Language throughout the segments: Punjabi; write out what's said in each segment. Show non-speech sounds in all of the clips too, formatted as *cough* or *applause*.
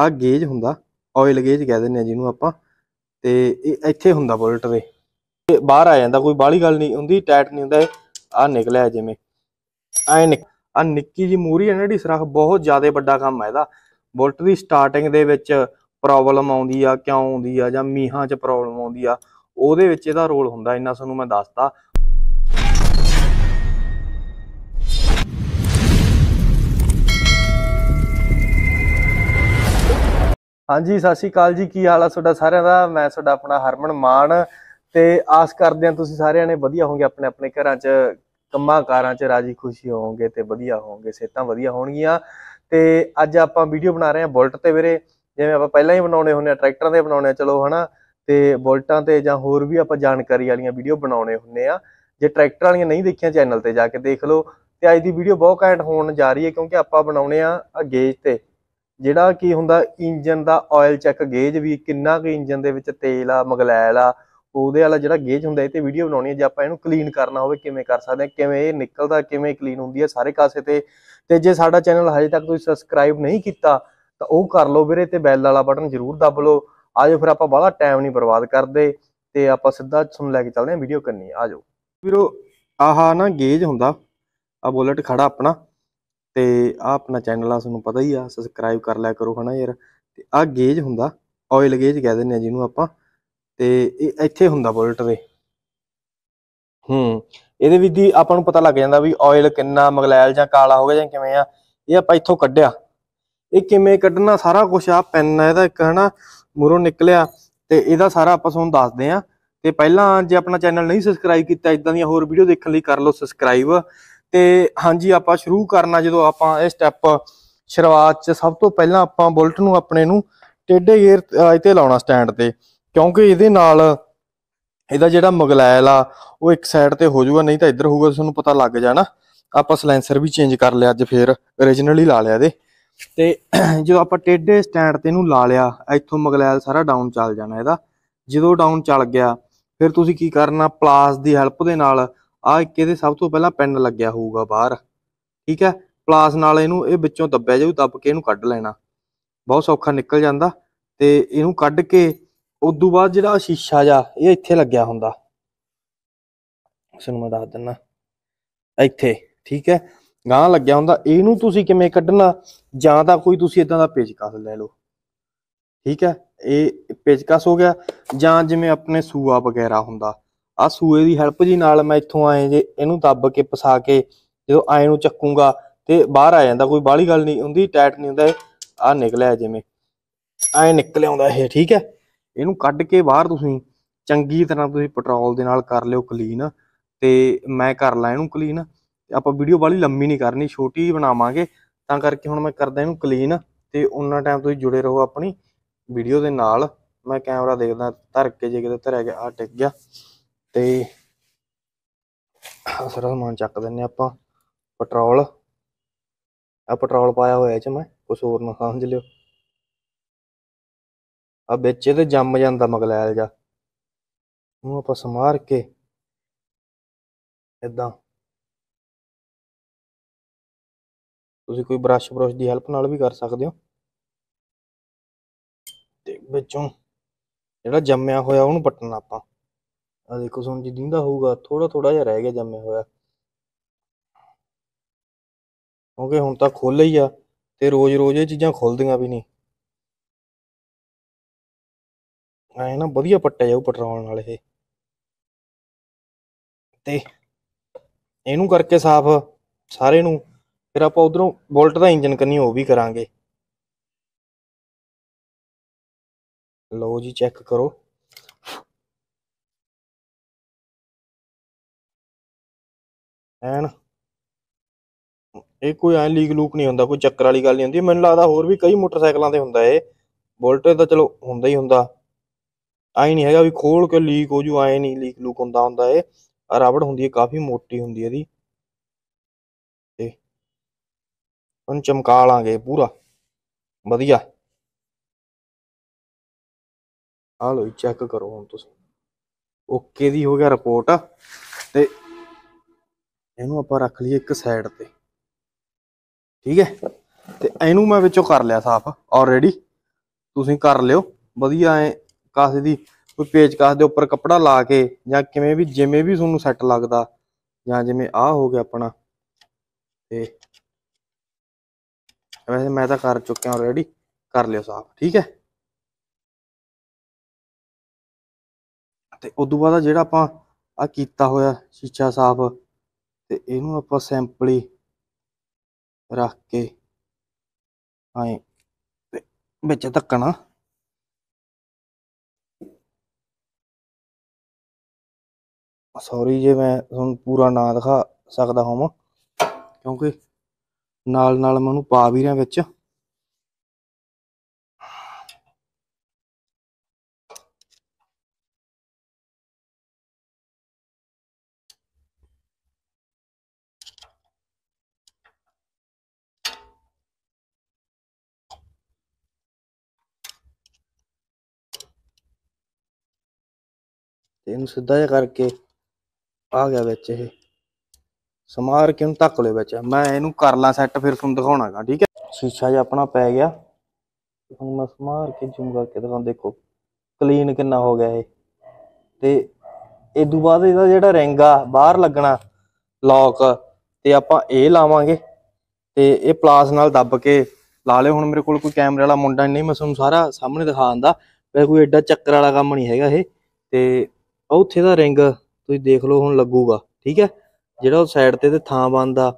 ਆ ਗੇਜ ਹੁੰਦਾ ਆਇਲ ਗੇਜ ਕਹਿ ਦਿੰਦੇ ਆ ਜਿਹਨੂੰ ਆਪਾਂ ਤੇ ਇਹ ਇੱਥੇ ਹੁੰਦਾ ਬੁਲਟ ਦੇ ਤੇ ਬਾਹਰ ਆ ਜਾਂਦਾ ਕੋਈ ਬਾਹਲੀ ਗੱਲ ਨਹੀਂ ਹੁੰਦੀ ਟਾਈਟ ਨਹੀਂ ਹੁੰਦਾ ਆ ਨਿਕਲਿਆ ਜਿਵੇਂ ਐ ਆ ਨਿੱਕੀ ਜੀ ਮੂਰੀ ਹੈ ਨਾ ਜਿਹੜੀ ਸਰਾਖ ਬਹੁਤ ਜ਼ਿਆਦਾ ਵੱਡਾ ਕੰਮ ਹੈ ਇਹਦਾ ਬੁਲਟ ਦੀ ਸਟਾਰਟਿੰਗ ਦੇ ਵਿੱਚ ਪ੍ਰੋਬਲਮ ਆਉਂਦੀ ਆ ਕਿਉਂ ਆਉਂਦੀ ਆ ਜਾਂ ਮੀਹਾਂ 'ਚ ਪ੍ਰੋਬਲਮ ਆਉਂਦੀ ਆ ਉਹਦੇ ਵਿੱਚ ਇਹਦਾ ਰੋਲ ਹੁੰਦਾ ਇੰਨਾ ਤੁਹਾਨੂੰ ਮੈਂ ਦੱਸਤਾ ਹਾਂਜੀ ਸਤਿ ਸ਼੍ਰੀ ਅਕਾਲ ਜੀ ਕੀ ਹਾਲ ਆ ਤੁਹਾਡਾ ਸਾਰਿਆਂ ਦਾ ਮੈਂ ਤੁਹਾਡਾ ਆਪਣਾ ਹਰਮਨ ਮਾਨ ਤੇ ਆਸ ਕਰਦੇ ਹਾਂ ਤੁਸੀਂ ਸਾਰਿਆਂ ਨੇ ਵਧੀਆ ਹੋਵੋਗੇ ਆਪਣੇ ਆਪਣੇ ਘਰਾਂ 'ਚ ਕੰਮਾਂ ਕਾਰਾਂ 'ਚ ਰਾਜੀ ਖੁਸ਼ੀ ਹੋਵੋਗੇ ਤੇ ਵਧੀਆ ਹੋਵੋਗੇ ਸਿਹਤਾਂ ਵਧੀਆ ਹੋਣਗੀਆਂ ਤੇ ਅੱਜ ਆਪਾਂ ਵੀਡੀਓ ਬਣਾ ਰਹੇ ਹਾਂ ਬੁਲਟ ਤੇ ਵੀਰੇ ਜਿਵੇਂ ਆਪਾਂ ਪਹਿਲਾਂ ਹੀ ਬਣਾਉਣੇ ਹੁੰਦੇ ਆ ਟਰੈਕਟਰਾਂ ਦੇ ਬਣਾਉਣੇ ਆ ਚਲੋ ਹਨਾ ਤੇ ਬੁਲਟਾਂ ਤੇ ਜਾਂ ਹੋਰ ਵੀ ਆਪਾਂ ਜਾਣਕਾਰੀ ਵਾਲੀਆਂ ਵੀਡੀਓ ਬਣਾਉਣੇ ਹੁੰਦੇ ਆ ਜੇ ਟਰੈਕਟਰ ਵਾਲੀਆਂ ਨਹੀਂ ਦੇਖੀਆਂ ਚੈਨਲ ਤੇ ਜਾ ਕੇ ਦੇਖ ਲਓ ਤੇ ਅੱਜ ਦੀ ਵੀਡੀਓ ਬਹੁਤ ਘੈਂਟ ਹੋਣ ਜਾ ਰਹੀ ਹੈ ਕਿਉਂਕਿ ਆਪਾਂ ਬਣਾਉਣੇ ਆ ਅਗੇਜ ਤੇ ਜਿਹੜਾ ਕੀ ਹੁੰਦਾ ਇੰਜਨ ਦਾ ਆਇਲ ਚੈੱਕ ਗੇਜ ਵੀ ਕਿੰਨਾ ਕੁ ਇੰਜਨ ਦੇ ਵਿੱਚ ਤੇਲ ਆ ਮਗਲੈਲ ਆ ਉਹਦੇ ਵਾਲਾ ਜਿਹੜਾ ਗੇਜ ਹੁੰਦਾ ਇਹ ਤੇ ਵੀਡੀਓ ਬਣਾਉਣੀ ਹੈ ਜੇ ਆਪਾਂ ਇਹਨੂੰ ਕਲੀਨ ਕਰਨਾ ਹੋਵੇ ਕਿਵੇਂ ਕਰ ਸਕਦੇ ਆ ਕਿਵੇਂ ਇਹ ਨਿਕਲਦਾ ਕਿਵੇਂ ਕਲੀਨ ਹੁੰਦੀ ਹੈ ਸਾਰੇ ਕਾਸੇ ਤੇ ਤੇ ਜੇ ਸਾਡਾ ਚੈਨਲ ਹਜੇ ਤੱਕ ਤੁਸੀਂ ਸਬਸਕ੍ਰਾਈਬ ਨਹੀਂ ਕੀਤਾ ਤਾਂ ਉਹ ਕਰ ਲਓ ਵੀਰੇ ਤੇ ਬੈਲ ਵਾਲਾ ਬਟਨ ਜ਼ਰੂਰ ਦਬ ਲਓ ਆਜੋ ਫਿਰ ਆਪਾਂ ਬਾਲਾ ਟਾਈਮ ਨਹੀਂ ਬਰਬਾਦ ਕਰਦੇ ਤੇ ਆਪਾਂ ਸਿੱਧਾ ਤੁਹਾਨੂੰ ਲੈ ਕੇ ਚੱਲਦੇ ਆ ਵੀਡੀਓ ਕਰਨੀ ਆਜੋ ਵੀਰੋ ਆਹਾ ਨਾ ਗੇਜ ਹੁੰਦਾ ਆ ਬੁਲਟ ਖੜਾ ਆਪਣਾ ਤੇ ਆ ਆਪਣਾ ਚੈਨਲ ਆ ਤੁਹਾਨੂੰ ਪਤਾ ਹੀ ਆ ਸਬਸਕ੍ਰਾਈਬ ਕਰ ਲਿਆ ਕਰੋ ਹਨਾ ਯਾਰ ਤੇ ਆ ਗੇਜ ਹੁੰਦਾ ਆਇਲ ਗੇਜ ਕਹਿ ਦਿੰਦੇ ਆ ਜਿਹਨੂੰ ਆਪਾਂ ਤੇ ਇਹ ਇੱਥੇ ਹੁੰਦਾ ਬੁਲਟ ਦੇ ਹੂੰ ਇਹਦੇ ਵਿੱਚ ਦੀ ਆਪਾਂ ਨੂੰ ਪਤਾ ਲੱਗ ਜਾਂਦਾ ਵੀ ਆਇਲ ਕਿੰਨਾ ਮਗਲੈਲ ਜਾਂ ਕਾਲਾ ਹੋ ਗਿਆ ਜਾਂ ਕਿਵੇਂ ਆ ਇਹ ਆਪਾਂ ਇੱਥੋਂ ਕੱਢਿਆ ਇਹ ਕਿਵੇਂ ਕੱਢਣਾ ਸਾਰਾ ਕੁਝ ਆ ਪੈਨ ਇਹਦਾ ਇੱਕ ਹਨਾ ਮੂਰੋਂ ਨਿਕਲਿਆ ਤੇ ਇਹਦਾ ਸਾਰਾ ਆਪਾਂ ਤੁਹਾਨੂੰ ਦੱਸਦੇ ਆ ਤੇ ਪਹਿਲਾਂ ਜੇ ਆਪਣਾ ਚੈਨਲ ਨਹੀਂ ਸਬਸਕ੍ਰਾਈਬ ਕੀਤਾ ਇਦਾਂ ਦੀਆਂ ਹੋਰ ਵੀਡੀਓ ਦੇਖਣ ਲਈ ਕਰ ਲਓ ਸਬਸਕ੍ਰਾਈਬ ਤੇ ਹਾਂਜੀ ਆਪਾਂ ਸ਼ੁਰੂ ਕਰਨਾ ਜਦੋਂ ਆਪਾਂ ਇਹ ਸਟੈਪ ਸ਼ੁਰੂਆਤ 'ਚ ਸਭ ਤੋਂ ਪਹਿਲਾਂ ਆਪਾਂ ਬੁਲਟ ਨੂੰ ਆਪਣੇ ਨੂੰ ਟੇਢੇ ਗੇਅਰ ਤੇ ਲਾਉਣਾ ਸਟੈਂਡ ਤੇ ਕਿਉਂਕਿ ਇਹਦੇ ਨਾਲ ਇਹਦਾ ਜਿਹੜਾ ਮਗਲੈਲ ਆ ਉਹ ਇੱਕ ਸਾਈਡ ਤੇ ਹੋ ਜਾਊਗਾ ਨਹੀਂ ਤਾਂ ਇੱਧਰ ਹੋਊਗਾ ਤੁਹਾਨੂੰ ਪਤਾ ਲੱਗ ਜਾਣਾ ਆਪਾਂ ਸਲੈਂਸਰ ਵੀ ਚੇਂਜ ਕਰ ਲਿਆ ਅੱਜ ਫੇਰ origignal ਹੀ ਲਾ ਲਿਆ ਦੇ ਤੇ *clears throat* ਜਦੋਂ ਆਪਾਂ ਟੇਢੇ ਸਟੈਂਡ ਤੇ ਇਹਨੂੰ ਲਾ ਲਿਆ ਇੱਥੋਂ ਮਗਲੈਲ ਸਾਰਾ ਡਾਊਨ ਚੱਲ ਜਾਣਾ ਇਹਦਾ ਜਦੋਂ ਡਾਊਨ ਚੱਲ ਗਿਆ ਫਿਰ ਤੁਸੀਂ ਕੀ ਕਰਨਾ ਪਲਾਸ ਦੀ ਹੈਲਪ ਦੇ ਨਾਲ ਆ ਇੱਕ ਇਹਦੇ ਸਭ ਤੋਂ ਪਹਿਲਾਂ ਪੈਨ ਲੱਗਿਆ ਹੋਊਗਾ ਬਾਹਰ ਠੀਕ ਹੈ ਪਲਾਸ ਨਾਲ ਇਹਨੂੰ ਇਹ ਵਿੱਚੋਂ ਦੱਬਿਆ ਜਾਊ ਦੱਬ ਕੇ ਇਹਨੂੰ ਕੱਢ ਲੈਣਾ ਬਹੁਤ ਸੌਖਾ ਨਿਕਲ ਜਾਂਦਾ ਤੇ ਇਹਨੂੰ ਕੱਢ ਕੇ ਉਸ ਤੋਂ ਬਾਅਦ ਜਿਹੜਾ ਸ਼ੀਸ਼ਾ ਜਾ ਇਹ ਇੱਥੇ ਲੱਗਿਆ ਹੁੰਦਾ ਤੁਹਾਨੂੰ ਮੈਂ ਦੱਸ ਦਿੰਨਾ ਇੱਥੇ ਠੀਕ ਹੈ ਗਾਂ ਲੱਗਿਆ ਹੁੰਦਾ ਇਹਨੂੰ ਤੁਸੀਂ ਕਿਵੇਂ ਕੱਢਣਾ ਜਾਂ ਤਾਂ ਕੋਈ ਤੁਸੀਂ ਇਦਾਂ ਦਾ ਪੇਚਕਸ ਲੈ ਲਓ ਠੀਕ ਹੈ ਇਹ ਪੇਚਕਸ ਹੋ ਗਿਆ ਜਾਂ ਜਿਵੇਂ ਆਪਣੇ ਸੂਆ ਵਗੈਰਾ ਹੁੰਦਾ ਆ ਸੂਏ ਦੀ ਹੈਲਪ ਜੀ ਨਾਲ ਮੈਂ ਇੱਥੋਂ ਆਏ ਜੇ ਇਹਨੂੰ ਦੱਬ ਕੇ ਪਸਾ ਕੇ ਜਦੋਂ ਆਏ ਨੂੰ ਚੱਕੂਗਾ ਤੇ ਬਾਹਰ ਆ ਜਾਂਦਾ ਕੋਈ ਬਾਹਲੀ ਗੱਲ ਨਹੀਂ ਹੁੰਦੀ ਟਾਈਟ ਨਹੀਂ ਹੁੰਦਾ ਆ ਨਿਕਲਿਆ ਜਿਵੇਂ ਐ ਨਿਕਲ ਆਉਂਦਾ ਇਹ ਠੀਕ ਹੈ ਇਹਨੂੰ ਕੱਢ ਕੇ ਬਾਹਰ ਤੁਸੀਂ ਚੰਗੀ ਤਰ੍ਹਾਂ ਤੁਸੀਂ ਪੈਟਰੋਲ ਦੇ ਨਾਲ ਕਰ ਲਿਓ ਕਲੀਨ ਤੇ ਮੈਂ ਕਰ ਲਾਂ ਇਹਨੂੰ ਕਲੀਨ ਆਪਾਂ ਵੀਡੀਓ ਬਾਲੀ ਲੰਮੀ ਨਹੀਂ ਕਰਨੀ ਛੋਟੀ ਹੀ ਬਣਾਵਾਂਗੇ ਤਾਂ ਕਰਕੇ ਹੁਣ ਮੈਂ ਕਰਦਾ ਇਹਨੂੰ ਕਲੀਨ ਤੇ ਉਹਨਾਂ ਟਾਈਮ ਤੁਸੀਂ ਜੁੜੇ ਰਹੋ ਆਪਣੀ ਵੀਡੀਓ ਦੇ ਨਾਲ ਮੈਂ ਕੈਮਰਾ ਦੇਖਦਾ ਧਰ ਕੇ ਜੇ ਕਿਤੇ ਧਰਿਆ ਗਿਆ ਆ ਟਿਕ ਗਿਆ ਤੇ ਸਾਰਾ ਸਮਾਨ ਚੱਕ ਦਿੰਨੇ ਆਪਾਂ ਪੈਟਰੋਲ ਆ ਪੈਟਰੋਲ ਪਾਇਆ ਹੋਇਆ ਚ ਮੈਂ ਕੁਛ ਹੋਰ ਨਾ ਸਮਝ ਲਿਓ ਆ ਵਿੱਚ ਤੇ ਜੰਮ ਜਾਂਦਾ ਮਗਲੈਲ ਜਾ ਉਹ ਆਪਾਂ ਸਮਾਰ ਕੇ ਇਦਾਂ ਤੁਸੀਂ ਕੋਈ ਬ੍ਰਸ਼ ਬ੍ਰਸ਼ ਦੀ ਹੈਲਪ ਨਾਲ ਵੀ ਕਰ ਸਕਦੇ ਹੋ ਤੇ ਵਿੱਚੋਂ ਜਿਹੜਾ ਜੰਮਿਆ ਹੋਇਆ ਉਹਨੂੰ ਪਟਣਾ ਆਪਾਂ ਆ ਦੇਖੋ ਸੁਣ ਜੀ ਦਿੰਦਾ ਹੋਊਗਾ ਥੋੜਾ ਥੋੜਾ ਜਿਹਾ ਰਹਿ ਗਿਆ ਜੰਮੇ ਹੋਇਆ ਕਿਉਂਕਿ ਹੁਣ ਤਾਂ ਖੁੱਲ ਹੀ ਆ ਤੇ ਰੋਜ਼-ਰੋਜ਼ ਇਹ ਚੀਜ਼ਾਂ ਖੁੱਲਦੀਆਂ ਵੀ ਨਹੀਂ ਐ ਨਾ ਵਧੀਆ ਪੱਟਿਆ ਜਾਊ ਪੈਟਰੋਲ ਨਾਲ ਇਹ ਤੇ ਇਹਨੂੰ ਕਰਕੇ ਸਾਫ਼ ਸਾਰੇ ਨੂੰ ਫਿਰ ਆਪਾਂ ਉਧਰੋਂ ਬੋਲਟ ਦਾ ਇੰਜਨ ਕਰਨੀ ਉਹ ਵੀ ਕਰਾਂਗੇ ਲਓ ਜੀ ਚੈੱਕ ਕਰੋ ਐਨ ਇਹ ਕੋਈ ਐ ਲੀਕ ਲੂਕ ਨਹੀਂ ਹੁੰਦਾ ਕੋਈ ਚੱਕਰ ਵਾਲੀ ਗੱਲ ਨਹੀਂ ਹੁੰਦੀ ਮੈਨੂੰ ਲੱਗਦਾ ਹੋਰ ਵੀ ਕਈ ਮੋਟਰਸਾਈਕਲਾਂ ਤੇ ਹੁੰਦਾ ਇਹ ਬੁਲਟ ਤਾਂ ਚਲੋ ਹੁੰਦਾ ਹੀ ਹੁੰਦਾ ਆਈ ਨਹੀਂ ਹੈਗਾ ਵੀ ਖੋਲ ਕੇ ਲੀਕ ਹੋ ਜੂ ਆਏ ਨਹੀਂ ਲੀਕ ਲੂਕ ਹੁੰਦਾ ਹੁੰਦਾ ਇਹ ਰਬੜ ਹੁੰਦੀ ਹੈ ਕਾਫੀ ਮੋਟੀ ਹੁੰਦੀ ਹੈ ਦੀ ਤੇ ਹੁਣ ਚਮਕਾ ਲਾਂਗੇ ਪੂਰਾ ਵਧੀਆ ਆ ਲੋ ਚੈੱਕ ਕਰੋ ਹੁਣ ਤੁਸੀਂ ਓਕੇ ਦੀ ਹੋ ਗਿਆ ਰਿਪੋਰਟ ਤੇ ਇਹਨੂੰ ਆਪਾਂ ਰੱਖ ਲਈਏ ਇੱਕ ਸਾਈਡ ਤੇ ਠੀਕ ਹੈ ਤੇ ਇਹਨੂੰ ਮੈਂ ਵਿੱਚੋਂ ਕਰ ਲਿਆ ਸਾਫ਼ ਆਲਰੇਡੀ ਤੁਸੀਂ ਕਰ ਲਿਓ ਵਧੀਆ ਐ ਕਾਸੇ ਦੀ ਕੋਈ ਪੇਚ ਕਾਸ ਦੇ ਉੱਪਰ ਕੱਪੜਾ ਲਾ ਕੇ ਜਾਂ ਕਿਵੇਂ ਵੀ ਜਿਵੇਂ ਵੀ ਤੁਹਾਨੂੰ ਸੈੱਟ ਲੱਗਦਾ ਜਾਂ ਜਿਵੇਂ ਆਹ ਹੋ ਗਿਆ ਆਪਣਾ ਤੇ ਵੈਸੇ ਮੈਂ ਤਾਂ ਕਰ ਚੁੱਕਿਆ ਆਲਰੇਡੀ ਕਰ ਲਿਓ ਸਾਫ਼ ਠੀਕ ਹੈ ਤੇ ਉਦੋਂ ਬਾਅਦ ਜਿਹੜਾ ਆਪਾਂ ਆ ਕੀਤਾ ਹੋਇਆ ਸ਼ੀਸ਼ਾ ਸਾਫ਼ ਤੇ ਇਹਨੂੰ ਆਪਾਂ ਸਿੰਪਲੀ ਰੱਖ ਕੇ ਐਂ ਵਿੱਚ ਧੱਕਣਾ ਸੌਰੀ ਜੇ ਮੈਂ ਤੁਹਾਨੂੰ ਪੂਰਾ ਨਾ ਦਿਖਾ ਸਕਦਾ ਹੋਵਾਂ ਕਿਉਂਕਿ ਨਾਲ ਨਾਲ ਮੈਂ ਉਹਨੂੰ ਪਾ ਵੀ ਰਿਹਾ ਵਿੱਚ ਤੇ ਇਹਨੂੰ ਸਿੱਧਾ ਜਿਹਾ ਕਰਕੇ ਆ ਗਿਆ ਵਿੱਚ ਇਹ ਸਮਾਰ ਕੇ ਨੂੰ ਧੱਕ ਲਿਓ ਵਿੱਚ ਮੈਂ ਇਹਨੂੰ ਕਰ ਲਾਂ ਸੈੱਟ ਫਿਰ ਤੁਹਾਨੂੰ ਦਿਖਾਉਣਾਗਾ ਠੀਕ ਹੈ ਸ਼ੀਸ਼ਾ ਜਿਹਾ ਆਪਣਾ ਪੈ ਗਿਆ ਹੁਣ ਮੈਂ ਸਮਾਰ ਕੇ ਜੂਮ ਕਰਕੇ ਦਿਖਾਉਂ ਦੇਖੋ ਕਲੀਨ ਕਿੰਨਾ ਹੋ ਗਿਆ ਇਹ ਤੇ ਇਦੋਂ ਬਾਅਦ ਇਹਦਾ ਜਿਹੜਾ ਰਿੰਗ ਆ ਬਾਹਰ ਲੱਗਣਾ ਲੌਕ ਤੇ ਆਪਾਂ ਇਹ ਲਾਵਾਂਗੇ ਤੇ ਇਹ ਪਲਾਸ ਨਾਲ ਦੱਬ ਕੇ ਲਾ ਲਿਓ ਹੁਣ ਮੇਰੇ ਕੋਲ ਕੋਈ ਕੈਮਰੇ ਵਾਲਾ ਮੁੰਡਾ ਨਹੀਂ ਮੈਂ ਤੁਹਾਨੂੰ ਸਾਰਾ ਸਾਹਮਣੇ ਦਿਖਾ ਦਿੰਦਾ ਕੋਈ ਐਡਾ ਚੱਕਰ ਵਾਲਾ ਕੰਮ ਨਹੀਂ ਹੈਗਾ ਇਹ ਤੇ ਉੱਥੇ ਦਾ ਰਿੰਗ ਤੁਸੀਂ ਦੇਖ ਲਓ ਹੁਣ ਲੱਗੂਗਾ ਠੀਕ ਹੈ ਜਿਹੜਾ ਉਹ ਸਾਈਡ ਤੇ ਤੇ ਥਾਂ ਬੰਦਾ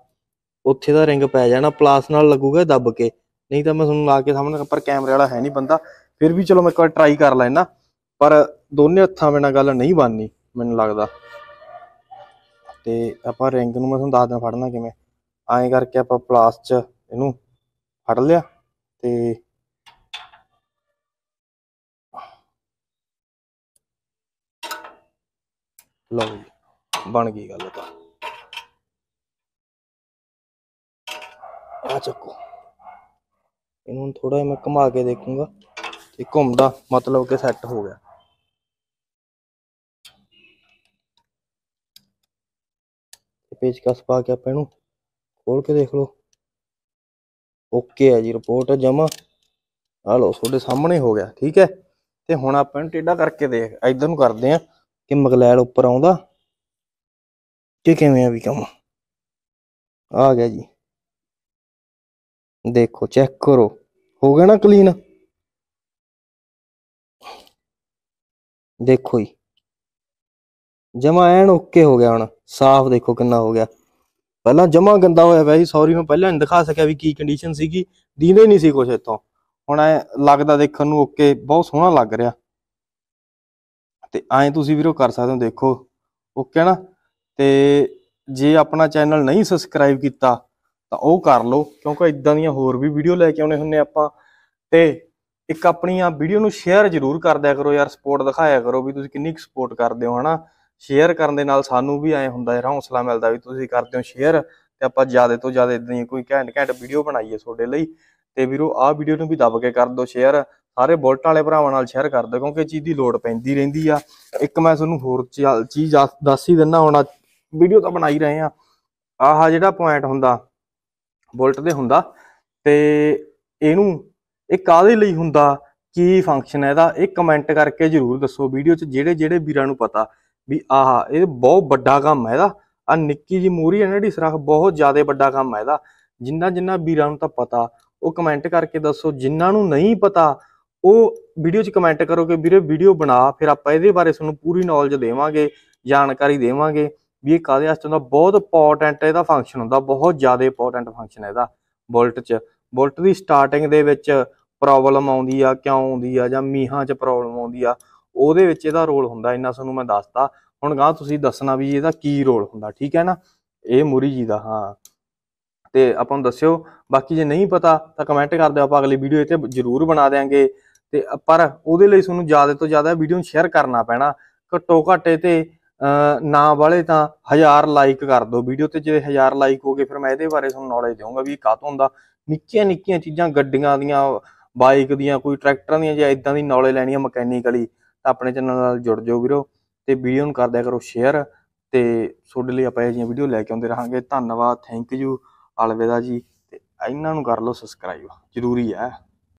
ਉੱਥੇ ਦਾ ਰਿੰਗ ਪੈ ਜਾਣਾ ਪਲਾਸ ਨਾਲ ਲੱਗੂਗਾ ਦੱਬ ਕੇ ਨਹੀਂ ਤਾਂ ਮੈਂ ਤੁਹਾਨੂੰ ਲਾ ਕੇ ਸਾਹਮਣੇ ਪਰ ਕੈਮਰੇ ਵਾਲਾ ਹੈ ਨਹੀਂ ਬੰਦਾ ਫਿਰ ਵੀ ਚਲੋ ਮੈਂ ਇੱਕ ਵਾਰ ਟਰਾਈ ਕਰ ਲੈਣਾ ਪਰ ਦੋਨੇ ਹੱਥਾਂ ਬਿਨਾ ਗੱਲ ਨਹੀਂ ਬਣਨੀ ਮੈਨੂੰ ਲੱਗਦਾ ਤੇ ਆਪਾਂ ਰਿੰਗ ਨੂੰ ਮੈਂ ਤੁਹਾਨੂੰ ਦੱਸ ਦਿਆਂ ਫੜਨਾ ਕਿਵੇਂ ਐਂ ਕਰਕੇ ਆਪਾਂ ਪਲਾਸ 'ਚ ਇਹਨੂੰ ਫੜ ਲਿਆ ਤੇ ਲਓ ਜੀ ਬਣ ਗਈ ਗੱਲ ਤਾਂ ਆ ਚੱਕੋ ਇਹਨੂੰ ਥੋੜਾ ਮੈਂ ਘੁਮਾ ਕੇ ਦੇਖੂੰਗਾ ਤੇ ਘੁੰਮਦਾ ਮਤਲਬ ਕਿ ਸੈੱਟ ਹੋ ਗਿਆ ਪੇਚਕਸ ਪਾ ਕੇ ਆਪਾਂ ਇਹਨੂੰ ਖੋਲ ਕੇ ਦੇਖ ਲਓ ਓਕੇ ਹੈ ਜੀ ਰਿਪੋਰਟ ਜਮਾ ਆ ਲਓ ਤੁਹਾਡੇ ਸਾਹਮਣੇ ਹੋ ਗਿਆ ਠੀਕ ਹੈ ਤੇ ਹੁਣ ਆਪਾਂ ਇਹਨੂੰ ਟੇਡਾ ਕਰਕੇ ਦੇਖ ਇਧਰ ਨੂੰ ਕਰਦੇ ਆਂ ਕਿ ਮਗਲੈਲ ਉੱਪਰ ਆਉਂਦਾ ਕਿ ਕਿਵੇਂ ਆ ਵੀ ਕੰਮ ਆ ਗਿਆ ਜੀ ਦੇਖੋ ਚੈੱਕ ਕਰੋ ਹੋ ਗਿਆ ਨਾ ਕਲੀਨ ਦੇਖੋ ਜੀ ਜਮਾ ਐਨ ਓਕੇ ਹੋ ਗਿਆ ਹੁਣ ਸਾਫ਼ ਦੇਖੋ ਕਿੰਨਾ ਹੋ ਗਿਆ ਪਹਿਲਾਂ ਜਮਾ ਗੰਦਾ ਹੋਇਆ ਵੈ ਜੀ ਸੌਰੀ ਮੈਂ ਪਹਿਲਾਂ ਨਹੀਂ ਦਿਖਾ ਸਕਿਆ ਵੀ ਕੀ ਕੰਡੀਸ਼ਨ ਸੀਗੀ ਦੀਂਦੇ ਨਹੀਂ ਸੀ ਕੁਝ ਇੱਥੋਂ ਹੁਣ ਐ ਲੱਗਦਾ ਦੇਖਣ ਨੂੰ ਓਕੇ ਬਹੁਤ ਸੋਹਣਾ ਲੱਗ ਰਿਹਾ ਤੇ ਐਂ ਤੁਸੀਂ ਵੀਰੋ ਕਰ ਸਕਦੇ ਹੋ ਦੇਖੋ ਓਕੇ ਨਾ ਤੇ ਜੇ ਆਪਣਾ ਚੈਨਲ ਨਹੀਂ ਸਬਸਕ੍ਰਾਈਬ ਕੀਤਾ ਤਾਂ ਉਹ ਕਰ ਲਓ ਕਿਉਂਕਿ ਇਦਾਂ ਦੀਆਂ ਹੋਰ ਵੀ ਵੀਡੀਓ ਲੈ ਕੇ ਆਉਣੇ ਹੁੰਨੇ ਆਪਾਂ ਤੇ ਇੱਕ ਆਪਣੀ ਆ ਵੀਡੀਓ ਨੂੰ ਸ਼ੇਅਰ ਜ਼ਰੂਰ ਕਰ ਦਿਆ ਕਰੋ ਯਾਰ ਸਪੋਰਟ ਦਿਖਾਇਆ ਕਰੋ ਵੀ ਤੁਸੀਂ ਕਿੰਨੀ ਸਪੋਰਟ ਕਰਦੇ ਹੋ ਹਨਾ ਸ਼ੇਅਰ ਕਰਨ ਦੇ ਨਾਲ ਸਾਨੂੰ ਵੀ ਐ ਹੁੰਦਾ ਯਾਰ ਹੌਸਲਾ ਮਿਲਦਾ ਵੀ ਤੁਸੀਂ ਕਰਦੇ ਹੋ ਸ਼ੇਅਰ ਤੇ ਆਪਾਂ ਜਿਆਦਾ ਤੋਂ ਜਿਆਦਾ ਇਦਾਂ ਦੀ ਕੋਈ ਘੈਂਟ ਘੈਂਟ ਵੀਡੀਓ ਬਣਾਈਏ ਤੁਹਾਡੇ ਲਈ ਤੇ ਵੀਰੋ ਆਹ ਵੀਡੀਓ ਨੂੰ ਵੀ ਦਬ ਕੇ ਕਰ ਦਿਓ ਸ਼ੇਅਰ ਸਾਰੇ ਬੁਲਟ ਵਾਲੇ ਭਰਾਵਾਂ ਨਾਲ ਸ਼ੇਅਰ ਕਰਦੇ ਕਿਉਂਕਿ ਚੀਜ਼ ਦੀ ਲੋੜ ਪੈਂਦੀ ਰਹਿੰਦੀ ਆ ਇੱਕ ਮੈਂ ਤੁਹਾਨੂੰ ਹੋਰ ਚੀਜ਼ ਦੱਸ ਹੀ ਦਿੰਨਾ ਹੁਣ ਵੀਡੀਓ ਤਾਂ ਬਣਾਈ ਰਹੇ ਆ ਆਹ ਜਿਹੜਾ ਪੁਆਇੰਟ ਹੁੰਦਾ ਬੁਲਟ ਦੇ ਹੁੰਦਾ ਤੇ ਇਹਨੂੰ ਇਹ ਕਾਦੇ ਲਈ ਹੁੰਦਾ ਕੀ ਫੰਕਸ਼ਨ ਹੈ ਇਹਦਾ ਇਹ ਕਮੈਂਟ ਕਰਕੇ ਜਰੂਰ ਦੱਸੋ ਵੀਡੀਓ 'ਚ ਜਿਹੜੇ ਜਿਹੜੇ ਵੀਰਾਂ ਨੂੰ ਪਤਾ ਵੀ ਆਹ ਇਹ ਬਹੁਤ ਵੱਡਾ ਕੰਮ ਹੈ ਇਹਦਾ ਆ ਨਿੱਕੀ ਜੀ ਮੂਰੀ ਹੈ ਜਿਹੜੀ ਸਰਖ ਬਹੁਤ ਜ਼ਿਆਦਾ ਵੱਡਾ ਕੰਮ ਹੈ ਇਹਦਾ ਜਿੰਨਾ ਜਿੰਨਾ ਵੀਰਾਂ ਨੂੰ ਤਾਂ ਪਤਾ ਉਹ ਕਮੈਂਟ ਕਰਕੇ ਦੱਸੋ ਜਿਨ੍ਹਾਂ ਨੂੰ ਨਹੀਂ ਪਤਾ ਉਹ ਵੀਡੀਓ 'ਚ ਕਮੈਂਟ ਕਰੋ ਕਿ ਵੀਰੇ ਵੀਡੀਓ ਬਣਾ ਫਿਰ ਆਪਾਂ ਇਹਦੇ ਬਾਰੇ ਤੁਹਾਨੂੰ ਪੂਰੀ ਨੌਲੇਜ ਦੇਵਾਂਗੇ ਜਾਣਕਾਰੀ ਦੇਵਾਂਗੇ ਵੀ ਇਹ ਕਾਦੇ ਆਸਤੇ ਹੁੰਦਾ ਬਹੁਤ ਇੰਪੋਰਟੈਂਟ ਇਹਦਾ ਫੰਕਸ਼ਨ ਹੁੰਦਾ ਬਹੁਤ ਜ਼ਿਆਦਾ ਇੰਪੋਰਟੈਂਟ ਫੰਕਸ਼ਨ ਹੈ ਇਹਦਾ ਬੋਲਟ 'ਚ ਬੋਲਟ ਦੀ ਸਟਾਰਟਿੰਗ ਦੇ ਵਿੱਚ ਪ੍ਰੋਬਲਮ ਆਉਂਦੀ ਆ ਕਿਉਂ ਆਉਂਦੀ ਆ ਜਾਂ ਮੀਹਾਂ 'ਚ ਪ੍ਰੋਬਲਮ ਆਉਂਦੀ ਆ ਉਹਦੇ ਵਿੱਚ ਇਹਦਾ ਰੋਲ ਹੁੰਦਾ ਇੰਨਾ ਤੁਹਾਨੂੰ ਮੈਂ ਦੱਸਤਾ ਹੁਣ ਗਾਂ ਤੁਸੀਂ ਦੱਸਣਾ ਵੀ ਇਹਦਾ ਕੀ ਰੋਲ ਹੁੰਦਾ ਠੀਕ ਹੈ ਨਾ ਇਹ ਮੁਰੀ ਜੀ ਦਾ ਹਾਂ ਤੇ ਆਪਾਂ ਨੂੰ ਦੱਸਿਓ ਬਾਕੀ ਜੇ ਨਹੀਂ ਪਤਾ ਤਾਂ ਕਮੈਂਟ ਕਰ ਦਿਓ ਆਪਾਂ ਅਗਲੀ ਵੀਡੀਓ ਇੱਥੇ ਜ਼ਰੂਰ ਬਣਾ ਦੇਾਂਗੇ ਤੇ ਪਰ ਉਹਦੇ ਲਈ ਤੁਹਾਨੂੰ ਜ਼ਿਆਦਾ ਤੋਂ ਜ਼ਿਆਦਾ ਵੀਡੀਓ ਨੂੰ ਸ਼ੇਅਰ ਕਰਨਾ ਪੈਣਾ ਘੱਟੋ ਘੱਟੇ ਤੇ ਨਾਂ ਵਾਲੇ ਤਾਂ ਹਜ਼ਾਰ ਲਾਈਕ ਕਰ ਦਿਓ ਵੀਡੀਓ ਤੇ ਜੇ ਹਜ਼ਾਰ ਲਾਈਕ ਹੋ ਗਏ ਫਿਰ ਮੈਂ ਇਹਦੇ ਬਾਰੇ ਤੁਹਾਨੂੰ ਨੌਲੇਜ ਦੇਵਾਂਗਾ ਵੀ ਇਹ ਕਾਤੋਂ ਹੁੰਦਾ ਨਿੱਕੀਆਂ ਨਿੱਕੀਆਂ ਚੀਜ਼ਾਂ ਗੱਡੀਆਂ ਦੀਆਂ ਬਾਈਕ ਦੀਆਂ ਕੋਈ ਟਰੈਕਟਰਾਂ ਦੀਆਂ ਜਾਂ ਇਦਾਂ ਦੀ ਨੌਲੇਜ ਲੈਣੀ ਹੈ ਮਕੈਨਿਕਲੀ ਤਾਂ ਆਪਣੇ ਚੈਨਲ ਨਾਲ ਜੁੜ ਜਾਓ ਵੀਰੋ ਤੇ ਵੀਡੀਓ ਨੂੰ ਕਰਦਿਆ ਕਰੋ ਸ਼ੇਅਰ ਤੇ ਤੁਹਾਡੇ ਲਈ ਆਪਾਂ ਇਹ ਜੀਆਂ ਵੀਡੀਓ ਲੈ ਕੇ ਆਉਂਦੇ ਰਹਾਂਗੇ ਧੰਨਵਾਦ ਥੈਂਕ ਯੂ ਅਲਵਿਦਾ ਜੀ ਤੇ ਇਹਨਾਂ ਨੂੰ ਕਰ ਲਓ ਸਬਸਕ੍ਰਾਈਬ ਜ਼ਰੂਰੀ ਹੈ